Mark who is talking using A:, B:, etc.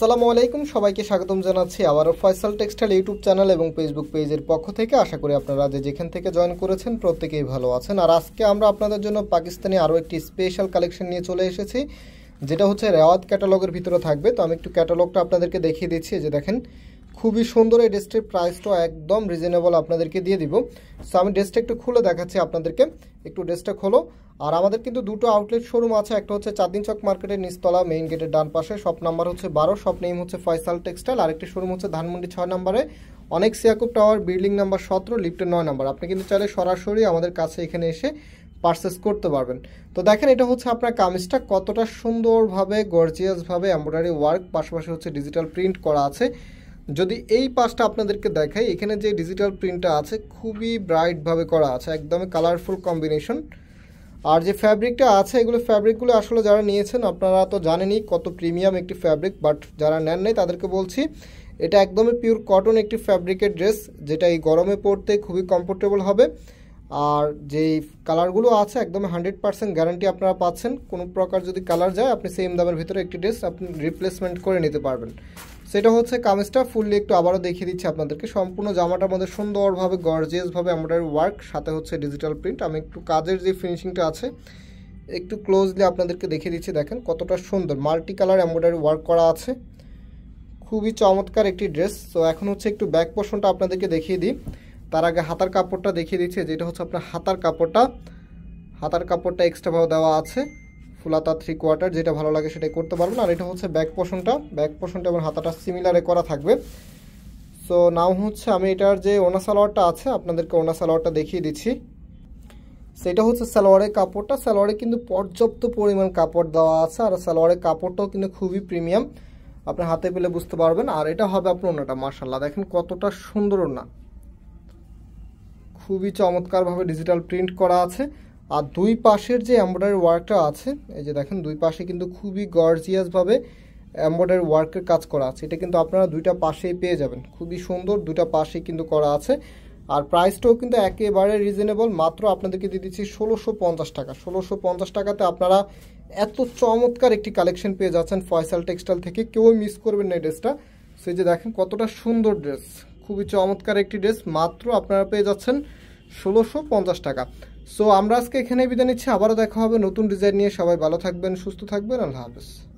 A: আসসালামু আলাইকুম সবাইকে স্বাগতম জানাচ্ছি আবারও ফয়সাল টেক্সটাইল ইউটিউব চ্যানেল এবং ফেসবুক পেজের পক্ষ থেকে আশা করি আপনারা যে যেখান থেকে জয়েন করেছেন প্রত্যেকেই ভালো আছেন আর আজকে আমরা আপনাদের জন্য পাকিস্তানি আরও একটি স্পেশাল কালেকশন নিয়ে চলে এসেছি যেটা হচ্ছে রেওয়াত ক্যাটালগের ভিতরে থাকবে তো আমি একটু ক্যাটালগটা আপনাদেরকে দেখিয়ে দিচ্ছি যে দেখেন খুবই সুন্দর এই ড্রেসটির প্রাইসটা একদম রিজনেবল আপনাদেরকে দিয়ে দিব সো আমি ড্রেসটা একটু খুলে দেখাচ্ছি আপনাদেরকে একটু ড্রেসটা খোলো আর আমাদের কিন্তু দুটো আউটলেট শোরুম আছে একটা হচ্ছে চাঁদিন চক মার্কেটের নিস্তলা মেইন গেটের ডান পাশে শপ নাম্বার হচ্ছে বারো শপ নেই হচ্ছে ফয়সাল টেক্সটাইল আরেকটি শোরুম হচ্ছে ধানমন্ডি ছয় নম্বরে অনেক সিয়াকুব টাওয়ার বিল্ডিং নাম্বার সতেরো লিফ্টের নয় নাম্বার আপনি কিন্তু চাইলে সরাসরি আমাদের কাছে এখানে এসে পারচেস করতে পারবেন তো দেখেন এটা হচ্ছে আপনার কামিজটা কতটা সুন্দরভাবে গর্জিয়াসভাবে এম্ব্রয়ডারি ওয়ার্ক পাশাপাশি হচ্ছে ডিজিটাল প্রিন্ট করা আছে যদি এই পাশটা আপনাদেরকে দেখাই এখানে যে ডিজিটাল প্রিন্টটা আছে খুবই ব্রাইটভাবে করা আছে একদমই কালারফুল কম্বিনেশন আর যে ফ্যাব্রিকটা আছে এগুলো ফ্যাব্রিকগুলো আসলে যারা নিয়েছেন আপনারা তো জানেনই কত প্রিমিয়াম একটি ফ্যাব্রিক বাট যারা নেন নাই তাদেরকে বলছি এটা একদমই পিওর কটন একটি ফ্যাব্রিকের ড্রেস যেটা এই গরমে পরতে খুবই কমফোর্টেবল হবে আর যেই কালারগুলো আছে একদম হান্ড্রেড পার্সেন্ট গ্যারান্টি আপনারা পাচ্ছেন কোনো প্রকার যদি কালার যায় আপনি সেম দামের ভিতরে একটি ড্রেস আপনি রিপ্লেসমেন্ট করে নিতে পারবেন সেটা হচ্ছে কামিজটা ফুললি একটু আবারও দেখিয়ে দিচ্ছি আপনাদেরকে সম্পূর্ণ জামাটার মধ্যে সুন্দরভাবে গর্জিয়াসভাবে এমব্রয়ডারি ওয়ার্ক সাথে হচ্ছে ডিজিটাল প্রিন্ট আমি একটু কাজের যে ফিনিশিংটা আছে একটু ক্লোজলি আপনাদেরকে দেখিয়ে দিচ্ছি দেখেন কতটা সুন্দর মাল্টি কালার এমব্রয়ডারি ওয়ার্ক করা আছে খুবই চমৎকার একটি ড্রেস তো এখন হচ্ছে একটু ব্যাক পোর্শনটা আপনাদেরকে দেখিয়ে দিই তার আগে হাতার কাপড়টা দেখিয়ে দিচ্ছি যেটা হচ্ছে আপনার হাতার কাপড়টা হাতার কাপড়টা এক্সট্রাভাবে দেওয়া আছে ফুলাতা থ্রি কোয়ার্টার যেটা ভালো লাগে সেটাই করতে পারবেন আর এটা হচ্ছে ব্যাক পোষণটা ব্যাক পোষণটা এবং হাতাটা সিমিলারে করা থাকবে সো নাও হচ্ছে আমি এটার যে ওনা সালোয়ারটা আছে আপনাদেরকে ওনা সালোয়ারটা দেখিয়ে দিচ্ছি সেটা হচ্ছে সালোয়ারের কাপড়টা সালোয়ারে কিন্তু পর্যাপ্ত পরিমাণ কাপড় দেওয়া আছে আর সালোয়ারের কাপড়টাও কিন্তু খুবই প্রিমিয়াম আপনার হাতে পেলে বুঝতে পারবেন আর এটা হবে আপনার ওনাটা মার্শাল্লাহ দেখেন কতটা সুন্দর ওনা খুবই চমৎকারভাবে ডিজিটাল প্রিন্ট করা আছে আর দুই পাশের যে এমব্রয়ডারি ওয়ার্কটা আছে এই যে দেখেন দুই পাশে কিন্তু খুবই গর্জিয়াসভাবে এম্ব্রয়ডারি ওয়ার্কের কাজ করা আছে এটা কিন্তু আপনারা দুইটা পাশেই পেয়ে যাবেন খুবই সুন্দর দুটা পাশেই কিন্তু করা আছে আর প্রাইসটাও কিন্তু একেবারে রিজনেবল মাত্র আপনাদেরকে দিয়ে দিচ্ছি ষোলোশো পঞ্চাশ টাকা ষোলোশো পঞ্চাশ টাকাতে আপনারা এত চমৎকার একটি কালেকশন পেয়ে যাচ্ছেন ফয়সাল টেক্সটাইল থেকে কেউ মিস করবেন না এই ড্রেসটা সেই যে দেখেন কতটা সুন্দর ড্রেস খুবই চমৎকার একটি ড্রেস মাত্র আপনারা পেয়ে যাচ্ছেন ষোলোশো টাকা সো আমরা আজকে এখানে বিদায় নিচ্ছি আবারও দেখা হবে নতুন ডিজাইন নিয়ে সবাই ভালো থাকবেন সুস্থ থাকবেন আল্লাহ হাফেজ